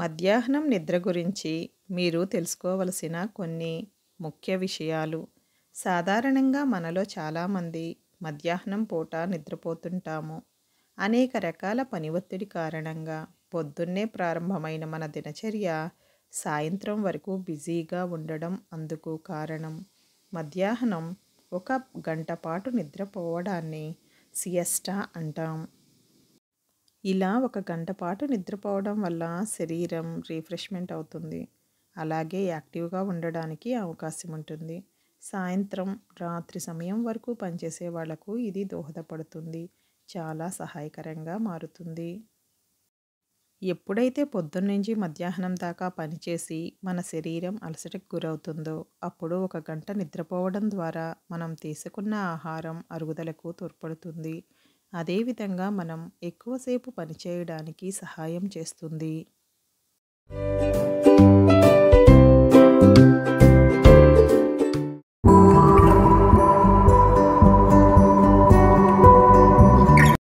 మధ్యాహ్నం నిద్ర గురించి మీరు తెలుసుకోవలసిన కొన్ని ముఖ్య విషయాలు సాధారణంగా మనలో చాలామంది మధ్యాహ్నం పూట నిద్రపోతుంటాము అనేక రకాల పని ఒత్తిడి కారణంగా పొద్దున్నే ప్రారంభమైన మన దినచర్య సాయంత్రం వరకు బిజీగా ఉండడం అందుకు కారణం మధ్యాహ్నం ఒక గంట పాటు నిద్రపోవడాన్ని సియస్టా అంటాం ఇలా ఒక గంట పాటు నిద్రపోవడం వల్ల శరీరం రిఫ్రెష్మెంట్ అవుతుంది అలాగే యాక్టివ్గా ఉండడానికి అవకాశం ఉంటుంది సాయంత్రం రాత్రి సమయం వరకు పనిచేసే వాళ్లకు ఇది దోహదపడుతుంది చాలా సహాయకరంగా మారుతుంది ఎప్పుడైతే పొద్దున్నుంచి మధ్యాహ్నం దాకా పనిచేసి మన శరీరం అలసటకు గురవుతుందో అప్పుడు ఒక గంట నిద్రపోవడం ద్వారా మనం తీసుకున్న ఆహారం అరుగుదలకు తోడ్పడుతుంది అదేవిధంగా మనం ఎక్కువసేపు పనిచేయడానికి సహాయం చేస్తుంది